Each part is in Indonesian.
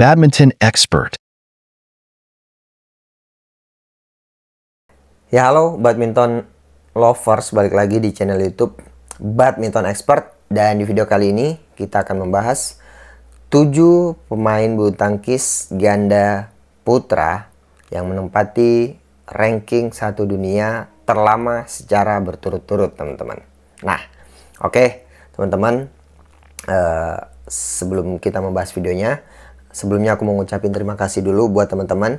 badminton expert. Ya halo badminton lovers, balik lagi di channel YouTube Badminton Expert dan di video kali ini kita akan membahas 7 pemain bulu tangkis ganda putra yang menempati ranking satu dunia terlama secara berturut-turut teman-teman. Nah, oke okay, teman-teman uh, sebelum kita membahas videonya, sebelumnya aku mau ngucapin terima kasih dulu buat teman-teman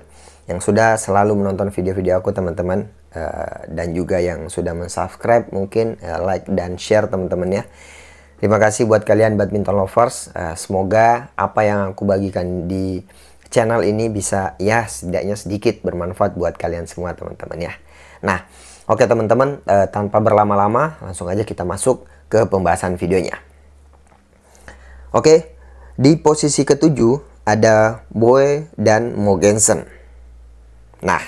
yang sudah selalu menonton video-video aku teman-teman uh, dan juga yang sudah mensubscribe mungkin uh, like dan share teman-teman ya. Terima kasih buat kalian badminton lovers. Uh, semoga apa yang aku bagikan di channel ini bisa ya setidaknya sedikit bermanfaat buat kalian semua teman-teman ya. Nah, oke okay, teman-teman, uh, tanpa berlama-lama langsung aja kita masuk ke pembahasan videonya. Oke, okay, di posisi ketujuh ada Boy dan Mogensen. Nah,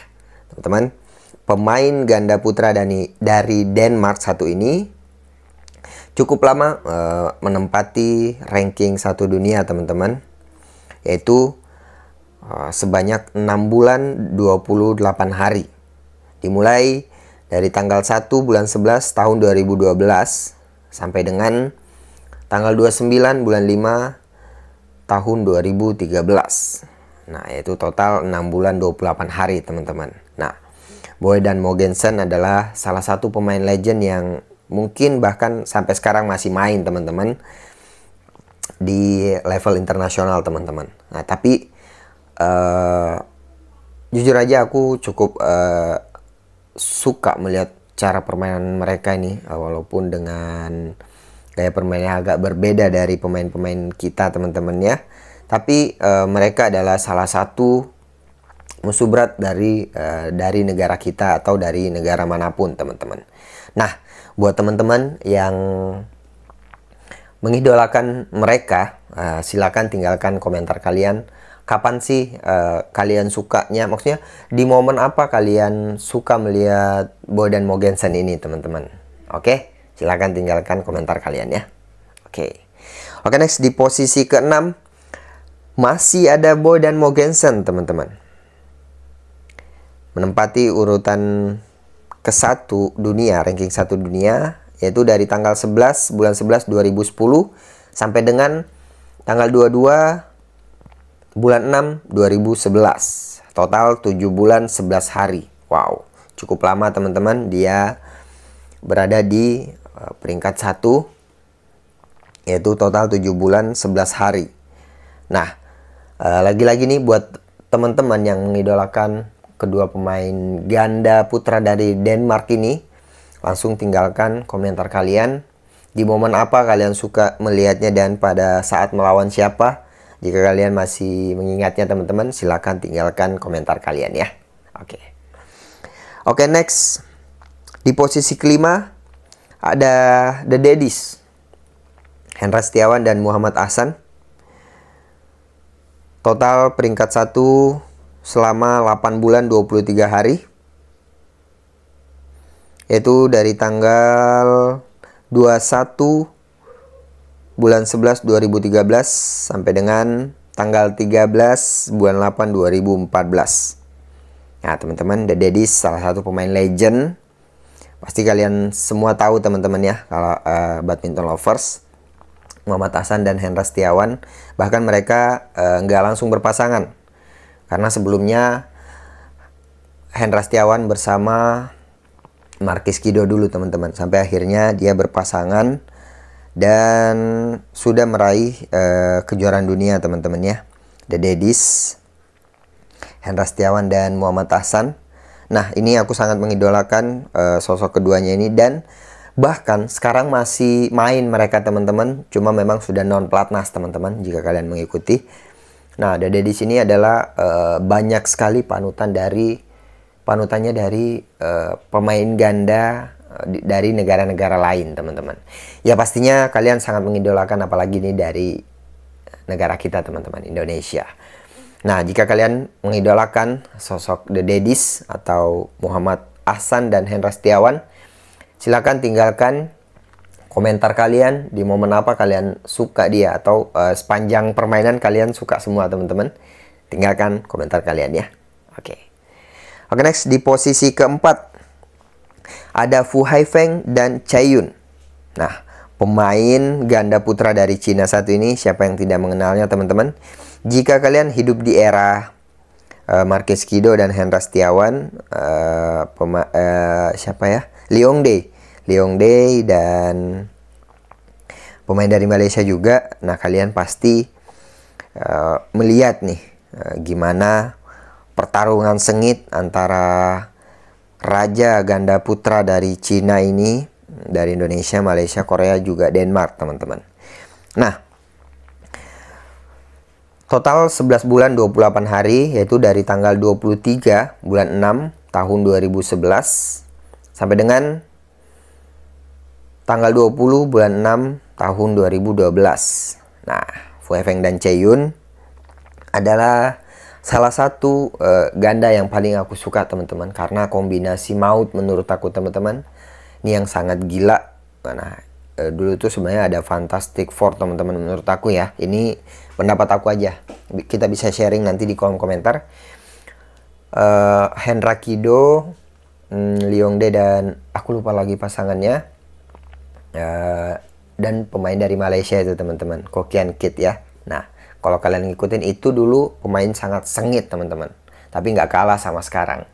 teman-teman, pemain ganda putra dari, dari Denmark satu ini cukup lama uh, menempati ranking satu dunia teman-teman yaitu uh, sebanyak 6 bulan 28 hari dimulai dari tanggal 1 bulan 11 tahun 2012 sampai dengan tanggal 29 bulan 5 tahun 2013. Nah, yaitu total 6 bulan 28 hari, teman-teman. Nah, Boy dan Mogensen adalah salah satu pemain legend yang mungkin bahkan sampai sekarang masih main, teman-teman. Di level internasional, teman-teman. Nah, tapi uh, jujur aja aku cukup uh, suka melihat cara permainan mereka ini, eh, walaupun dengan gaya permainnya agak berbeda dari pemain-pemain kita teman-teman ya tapi e, mereka adalah salah satu musuh berat dari e, dari negara kita atau dari negara manapun teman-teman nah buat teman-teman yang mengidolakan mereka e, silakan tinggalkan komentar kalian kapan sih uh, kalian sukanya maksudnya di momen apa kalian suka melihat dan Mogensen ini teman-teman oke okay? Silahkan tinggalkan komentar kalian ya. Oke. Okay. Oke okay, next di posisi ke-6 masih ada Boy dan Mogensen teman-teman. Menempati urutan ke-1 dunia, ranking 1 dunia yaitu dari tanggal 11 bulan 11 2010 sampai dengan tanggal 22 bulan 6 2011. Total 7 bulan 11 hari. Wow, cukup lama teman-teman dia berada di Eh, peringkat 1 yaitu total 7 bulan 11 hari. Nah, eh, lagi-lagi nih buat teman-teman yang mengidolakan kedua pemain ganda putra dari Denmark ini, langsung tinggalkan komentar kalian di momen apa kalian suka melihatnya dan pada saat melawan siapa. Jika kalian masih mengingatnya teman-teman, silahkan tinggalkan komentar kalian ya. Oke. Okay. Oke, okay, next. Di posisi kelima ada The Daddies. Hendra Setiawan dan Muhammad Ahsan. Total peringkat 1 selama 8 bulan 23 hari. Yaitu dari tanggal 21 bulan 11 2013 sampai dengan tanggal 13 bulan 8 2014. Nah, teman-teman, The Daddies salah satu pemain legend Pasti kalian semua tahu teman-teman ya kalau uh, badminton lovers Muhammad Hasan dan Hendra Setiawan bahkan mereka eh, nggak langsung berpasangan karena sebelumnya Hendra Setiawan bersama Markis Kido dulu teman-teman sampai akhirnya dia berpasangan dan sudah meraih uh, kejuaraan dunia teman-teman ya The Daddies Hendra Setiawan dan Muhammad Hasan Nah, ini aku sangat mengidolakan uh, sosok keduanya ini dan bahkan sekarang masih main mereka teman-teman, cuma memang sudah non platnas teman-teman jika kalian mengikuti. Nah, Dede di sini adalah uh, banyak sekali panutan dari panutannya dari uh, pemain ganda uh, dari negara-negara lain, teman-teman. Ya pastinya kalian sangat mengidolakan apalagi ini dari negara kita, teman-teman, Indonesia. Nah, jika kalian mengidolakan sosok The Daddies atau Muhammad Ahsan dan Hendra Setiawan, silakan tinggalkan komentar kalian di momen apa kalian suka dia atau uh, sepanjang permainan kalian suka semua teman-teman. Tinggalkan komentar kalian ya. Oke. Okay. Oke okay, next di posisi keempat ada Fu Haifeng dan Yun. Nah, pemain ganda putra dari Cina satu ini siapa yang tidak mengenalnya teman-teman? Jika kalian hidup di era uh, Marquez Kido dan Hendra Setiawan, uh, pema, uh, siapa ya? Leong Day, Leong Day dan pemain dari Malaysia juga. Nah kalian pasti uh, melihat nih uh, gimana pertarungan sengit antara raja ganda putra dari Cina ini dari Indonesia, Malaysia, Korea juga Denmark, teman-teman. Nah, Total 11 bulan 28 hari yaitu dari tanggal 23 bulan 6 tahun 2011 sampai dengan tanggal 20 bulan 6 tahun 2012. Nah, Fuefeng dan Cheyun adalah salah satu uh, ganda yang paling aku suka teman-teman karena kombinasi maut menurut aku teman-teman ini yang sangat gila. Nah, Eh, dulu tuh sebenarnya ada Fantastic Four teman-teman menurut aku ya. Ini pendapat aku aja. Kita bisa sharing nanti di kolom komentar. Uh, Hendra Kido, um, dan aku lupa lagi pasangannya. Uh, dan pemain dari Malaysia itu teman-teman, Kokian Kid ya. Nah, kalau kalian ngikutin itu dulu pemain sangat sengit teman-teman. Tapi nggak kalah sama sekarang.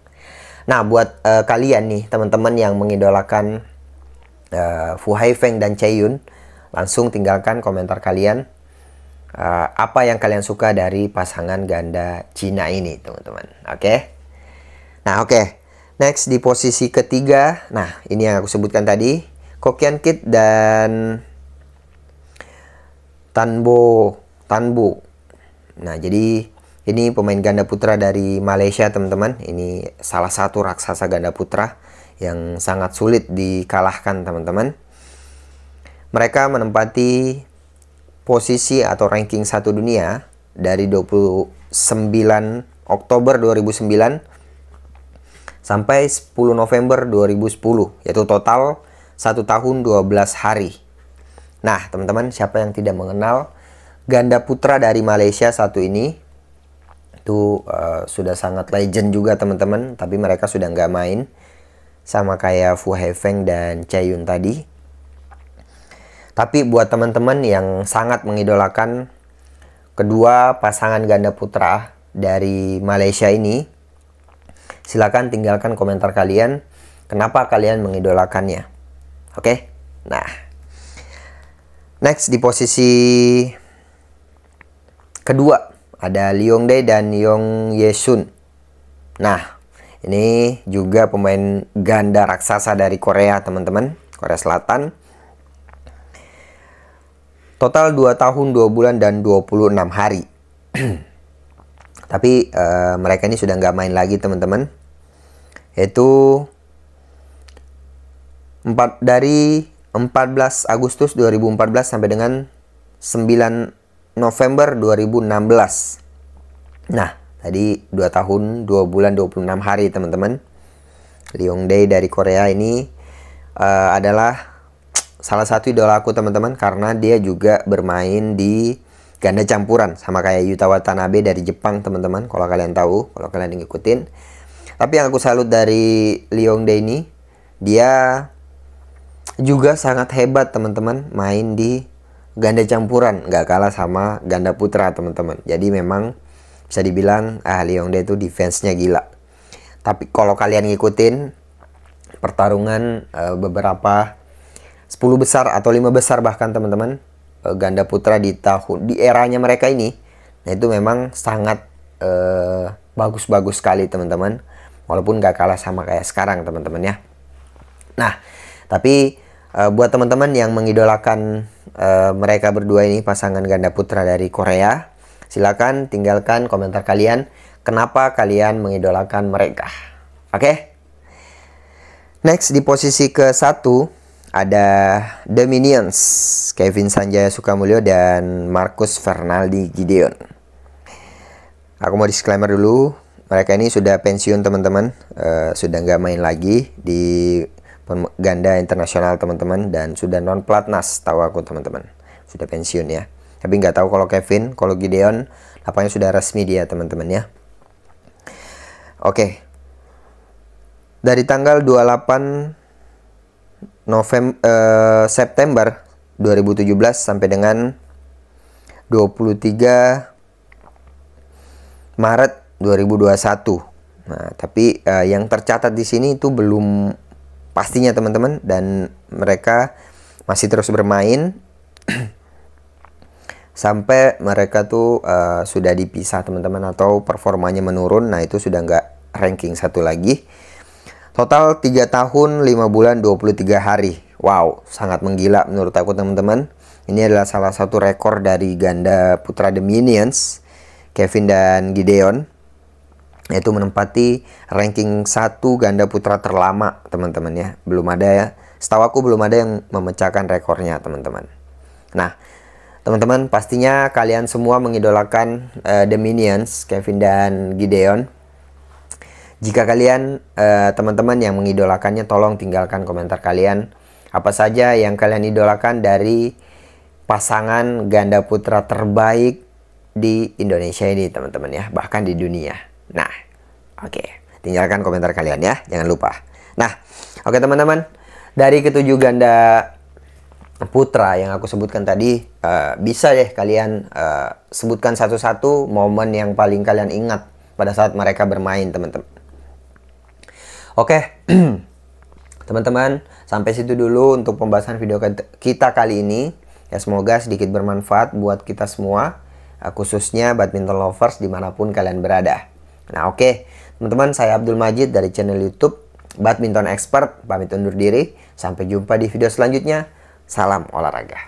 Nah, buat uh, kalian nih teman-teman yang mengidolakan uh, Fu Haifeng dan Yun Langsung tinggalkan komentar kalian uh, apa yang kalian suka dari pasangan ganda Cina ini, teman-teman. Oke. Okay? Nah, oke. Okay. Next di posisi ketiga. Nah, ini yang aku sebutkan tadi, Kokian Kit dan Tanbo Tanbu. Nah, jadi ini pemain ganda putra dari Malaysia, teman-teman. Ini salah satu raksasa ganda putra yang sangat sulit dikalahkan teman-teman. Mereka menempati posisi atau ranking satu dunia dari 29 Oktober 2009 sampai 10 November 2010, yaitu total satu tahun 12 hari. Nah, teman-teman, siapa yang tidak mengenal ganda putra dari Malaysia satu ini? Itu uh, sudah sangat legend juga, teman-teman, tapi mereka sudah nggak main sama kayak Fu Hefeng dan Chae Yun tadi. Tapi buat teman-teman yang sangat mengidolakan kedua pasangan ganda putra dari Malaysia ini, silakan tinggalkan komentar kalian kenapa kalian mengidolakannya. Oke? Okay? Nah. Next di posisi kedua ada Liong Dae dan Yong Yesun. Nah, ini juga pemain ganda raksasa dari Korea, teman-teman, Korea Selatan. Total 2 tahun, 2 bulan, dan 26 hari. Tapi uh, mereka ini sudah nggak main lagi, teman-teman. Yaitu 4 dari 14 Agustus 2014 sampai dengan 9 November 2016. Nah, Tadi 2 tahun 2 bulan 26 hari teman-teman. Yong-day dari Korea ini uh, adalah salah satu idola aku teman-teman karena dia juga bermain di ganda campuran sama kayak Yuta Watanabe dari Jepang teman-teman kalau kalian tahu kalau kalian ngikutin tapi yang aku salut dari Yong-day ini dia juga sangat hebat teman-teman main di ganda campuran nggak kalah sama ganda putra teman-teman jadi memang bisa dibilang ah Liongde itu defense-nya gila. Tapi kalau kalian ngikutin pertarungan uh, beberapa 10 besar atau 5 besar bahkan teman-teman uh, ganda putra di tahun di eranya mereka ini nah itu memang sangat bagus eh, bagus-bagus sekali teman-teman walaupun gak kalah sama kayak sekarang teman-teman ya nah tapi uh, buat teman-teman yang mengidolakan uh, mereka berdua ini pasangan ganda putra dari Korea Silakan tinggalkan komentar kalian kenapa kalian mengidolakan mereka. Oke? Okay? Next di posisi ke satu ada The Minions, Kevin Sanjaya Sukamulyo dan marcus Fernaldi Gideon. Aku mau disclaimer dulu, mereka ini sudah pensiun teman-teman, uh, sudah nggak main lagi di ganda internasional teman-teman dan sudah non platnas tahu aku teman-teman, sudah pensiun ya. Tapi nggak tahu kalau Kevin, kalau Gideon lapangnya sudah resmi dia teman-teman ya. Oke. Dari tanggal 28 November eh, September 2017 sampai dengan 23 Maret 2021. Nah, tapi uh, yang tercatat di sini itu belum pastinya teman-teman dan mereka masih terus bermain sampai mereka tuh uh, sudah dipisah teman-teman atau performanya menurun nah itu sudah nggak ranking satu lagi total 3 tahun 5 bulan 23 hari wow sangat menggila menurut aku teman-teman ini adalah salah satu rekor dari ganda putra The Minions Kevin dan Gideon yaitu menempati ranking satu ganda putra terlama teman-teman ya belum ada ya setahu aku belum ada yang memecahkan rekornya teman-teman nah Teman-teman, pastinya kalian semua mengidolakan uh, The Minions, Kevin dan Gideon. Jika kalian eh, teman-teman uh, yang mengidolakannya, tolong tinggalkan komentar kalian. Apa saja yang kalian idolakan dari pasangan ganda putra terbaik di Indonesia ini, teman-teman ya, bahkan di dunia. Nah, oke, okay. tinggalkan komentar kalian ya, jangan lupa. Nah, oke okay, teman-teman, dari ketujuh ganda putra yang aku sebutkan tadi uh, bisa deh kalian uh, sebutkan satu-satu momen yang paling kalian ingat pada saat mereka bermain teman-teman. Oke, okay. teman-teman sampai situ dulu untuk pembahasan video kita kali ini. Ya semoga sedikit bermanfaat buat kita semua, uh, khususnya badminton lovers dimanapun kalian berada. Nah oke, okay. teman-teman saya Abdul Majid dari channel YouTube Badminton Expert pamit undur diri. Sampai jumpa di video selanjutnya. Salam olahraga.